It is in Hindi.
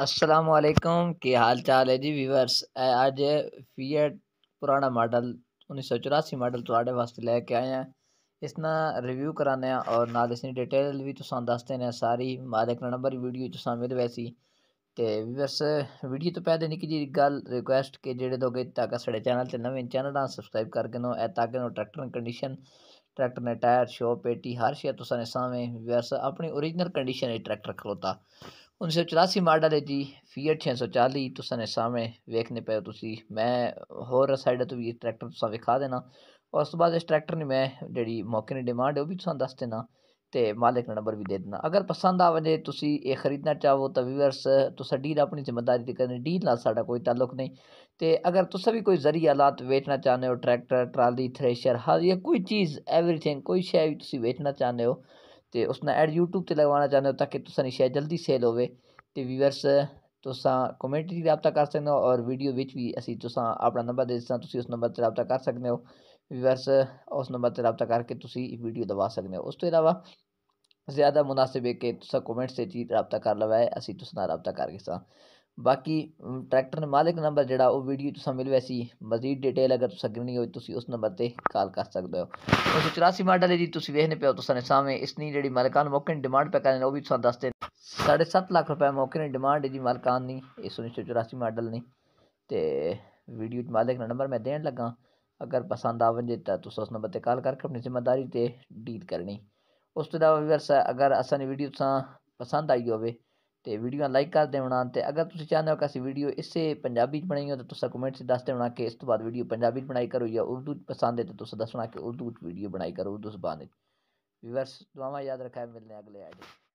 असलकम की हाल चाल है जी वीवर्स अज फीएट पुराना मॉडल उन्नीस सौ चौरासी मॉडल थोड़े वास्ते लैके आए हैं इसना रिव्यू कराने और नाल इसकी डिटेल भी तुस दस देने सारी मालिक नंबर वीडियो तुस मिल वैसी तो वीवर्स वीडियो तो पहले निकी जी गल रिक्वेस्ट कि जेडे दो तक साढ़े चैनल से नवे चैनल सबसक्राइब करके नो ए ताकि ट्रैक्टर कंडीशन ट्रैक्टर ने टायर शो पेटी हर शे तुसा सामने वीवर्स अपनी ओरिजिनल कंडीशन ट्रैक्टर खलोता उन्नीस सौ चौरासी मॉडल है जी फीएट छे सौ चाली तुसा ने सामने वेखने पे तुसी मैं होर साइड तो भी ट्रैक्टर तुसा विखा देना और उस तो बाद इस ट्रैक्टर ने मैं जी मौके की डिमांड है वह भी दस देना तो मालिक नंबर भी दे देना अगर पसंद आवे तुम ये खरीदना चाहो तो व्यूअर्स तुस डील अपनी जिम्मेदारी करनी डील ना सा कोई ताल्लुक नहीं तो अगर तुस भी कोई जरिए हालात बेचना चाहते हो ट्रैक्टर ट्राली थ्रेशर हर या कोई चीज़ एवरीथिंग कोई शायद भी बेचना चाहते हो तो उसने ऐड यूट्यूब से लगवाना चाहते हो ताकि तुम्हारी शायद जल्दी सेल हो व्यूवर्स तुसा कमेंट की रबता कर सकते हो और वीडियो में भी असं तुसा अपना नंबर दे दसा उस नंबर से रबता कर सकते हो व्यूवर्स उस नंबर से रबता करके तुम वीडियो दवा सकते हो उस तो अलावा ज़्यादा मुनासिब है कि तुम कमेंट से ही रबता कर लवाए असं तुसना रबता करके सर ਬਾਕੀ ਟਰੈਕਟਰ ਮਾਲਕ ਨੰਬਰ ਜਿਹੜਾ ਉਹ ਵੀਡੀਓ ਤੁਸੀਂ ਮਿਲ ਵੈਸੀ ਮਜ਼ੀਦ ਡਿਟੇਲ ਅਗਰ ਤੁਸੀਂ ਨਹੀਂ ਹੋਈ ਤੁਸੀਂ ਉਸ ਨੰਬਰ ਤੇ ਕਾਲ ਕਰ ਸਕਦੇ ਹੋ 184 ਮਾਡਲ ਦੀ ਤੁਸੀਂ ਵੇਖਨੇ ਪਿਓ ਦੇ ਸਾਹਮਣੇ ਇਸ ਨਹੀਂ ਜਿਹੜੀ ਮਾਲਕਾਂ ਮੌਕੇ ਦੀ ਡਿਮਾਂਡ ਪੈ ਕਰਨ ਉਹ ਵੀ ਤੁਹਾਨੂੰ ਦੱਸਦੇ 7.5 ਲੱਖ ਰੁਪਏ ਮੌਕੇ ਦੀ ਡਿਮਾਂਡ ਦੀ ਮਾਲਕਾਂ ਮਾਲਕਾਨ ਦੀ ਇਸ 184 ਮਾਡਲ ਨਹੀਂ ਤੇ ਵੀਡੀਓ ਦੇ ਮਾਲਕ ਦਾ ਨੰਬਰ ਮੈਂ ਦੇਣ ਲੱਗਾ ਅਗਰ ਪਸੰਦ ਜੇ ਤਾਂ ਤੁਸੀਂ ਉਸ ਨੰਬਰ ਤੇ ਕਾਲ ਕਰਕੇ ਆਪਣੀ ਜ਼ਿੰਮੇਵਾਰੀ ਤੇ ਡੀਲ ਕਰਨੀ ਉਸ ਤੋਂ ਇਲਾਵਾ ਵੀਰਸ ਅਗਰ ਅਸਾਂ ਦੀ ਵੀਡੀਓ ਤੁਸਾਂ ਪਸੰਦ ਆਈ ਹੋਵੇ तो वीडियो लाइक कर देना अगर तुम चाहते हो कि असं वीडियो इसे पंजाबी बनाई हो तो कमेंट दस दस देना कि इस तो बाद वीडियो पंजाबी बनाई करो या उर्दू पसंद है तो दसना कि उर्दू वीडियो बनाई करो उर्दू जबान विवर्स दुआव याद रखा मिलने अगले आइडिया